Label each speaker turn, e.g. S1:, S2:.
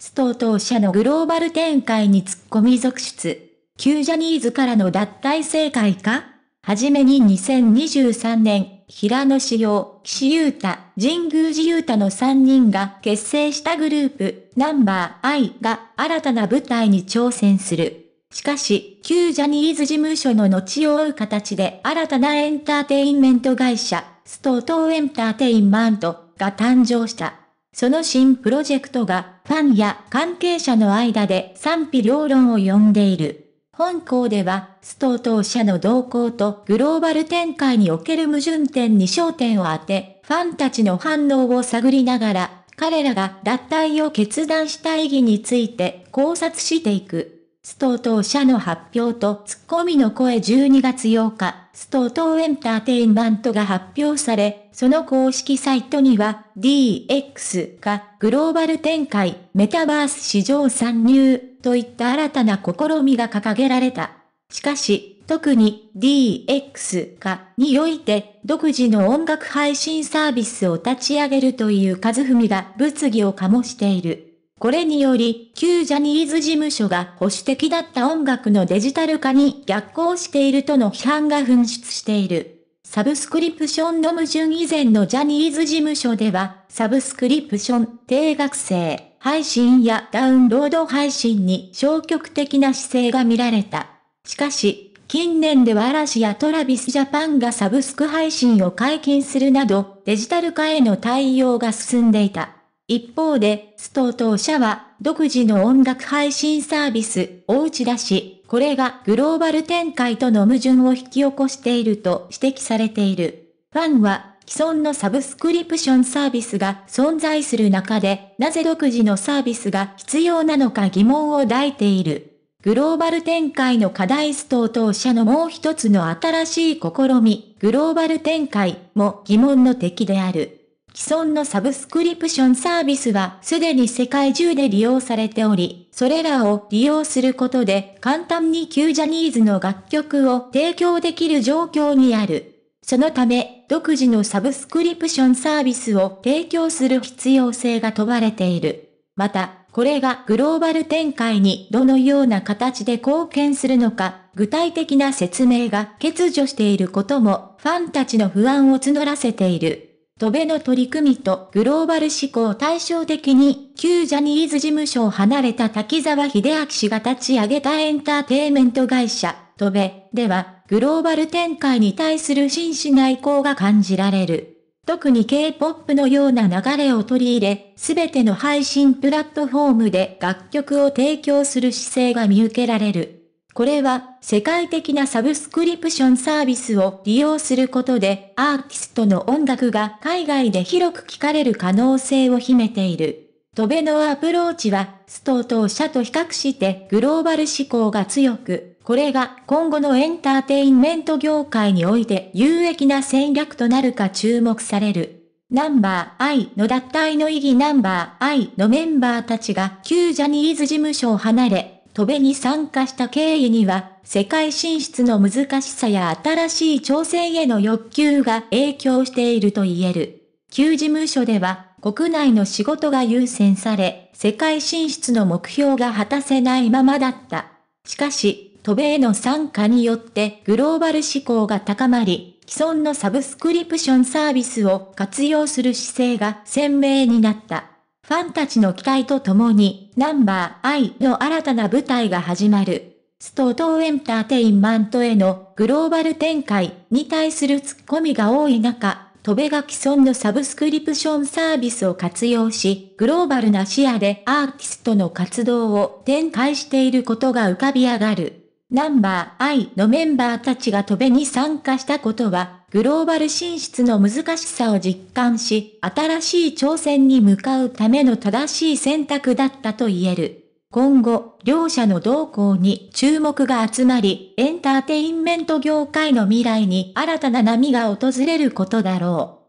S1: ストー当社のグローバル展開に突っ込み続出。旧ジャニーズからの脱退正解かはじめに2023年、平野志陽、岸優太、神宮寺優太の3人が結成したグループ、ナンバー I が新たな舞台に挑戦する。しかし、旧ジャニーズ事務所の後を追う形で新たなエンターテインメント会社、ストートーエンターテインマントが誕生した。その新プロジェクトがファンや関係者の間で賛否両論を呼んでいる。本校では、ストー当社の動向とグローバル展開における矛盾点に焦点を当て、ファンたちの反応を探りながら、彼らが脱退を決断した意義について考察していく。ストートー社の発表とツッコミの声12月8日、ストートーエンターテインメントが発表され、その公式サイトには DX かグローバル展開、メタバース市場参入といった新たな試みが掲げられた。しかし、特に DX 化において独自の音楽配信サービスを立ち上げるという和文が物議を醸している。これにより、旧ジャニーズ事務所が保守的だった音楽のデジタル化に逆行しているとの批判が噴出している。サブスクリプションの矛盾以前のジャニーズ事務所では、サブスクリプション、定額制、配信やダウンロード配信に消極的な姿勢が見られた。しかし、近年では嵐やトラビスジャパンがサブスク配信を解禁するなど、デジタル化への対応が進んでいた。一方で、ストー当社は、独自の音楽配信サービス、を打ち出し、これがグローバル展開との矛盾を引き起こしていると指摘されている。ファンは、既存のサブスクリプションサービスが存在する中で、なぜ独自のサービスが必要なのか疑問を抱いている。グローバル展開の課題ストー当社のもう一つの新しい試み、グローバル展開も疑問の敵である。既存のサブスクリプションサービスはすでに世界中で利用されており、それらを利用することで簡単に旧ジャニーズの楽曲を提供できる状況にある。そのため、独自のサブスクリプションサービスを提供する必要性が問われている。また、これがグローバル展開にどのような形で貢献するのか、具体的な説明が欠如していることも、ファンたちの不安を募らせている。戸辺の取り組みとグローバル思考対照的に、旧ジャニーズ事務所を離れた滝沢秀明氏が立ち上げたエンターテイメント会社、戸辺では、グローバル展開に対する真摯な意向が感じられる。特に K-POP のような流れを取り入れ、すべての配信プラットフォームで楽曲を提供する姿勢が見受けられる。これは世界的なサブスクリプションサービスを利用することでアーティストの音楽が海外で広く聴かれる可能性を秘めている。トベのアプローチは、ストー当社と比較してグローバル志向が強く、これが今後のエンターテインメント業界において有益な戦略となるか注目される。ナンバー I の脱退の意義ナンバー I のメンバーたちが旧ジャニーズ事務所を離れ、戸辺に参加した経緯には、世界進出の難しさや新しい挑戦への欲求が影響していると言える。旧事務所では、国内の仕事が優先され、世界進出の目標が果たせないままだった。しかし、渡米への参加によってグローバル志向が高まり、既存のサブスクリプションサービスを活用する姿勢が鮮明になった。ファンたちの期待とともに、ナンバー I の新たな舞台が始まる。ストートーエンターテインマントへのグローバル展開に対するツッコミが多い中、戸部が既存のサブスクリプションサービスを活用し、グローバルな視野でアーティストの活動を展開していることが浮かび上がる。ナンバー I のメンバーたちが戸部に参加したことは、グローバル進出の難しさを実感し、新しい挑戦に向かうための正しい選択だったと言える。今後、両者の動向に注目が集まり、エンターテインメント業界の未来に新たな波が訪れることだろう。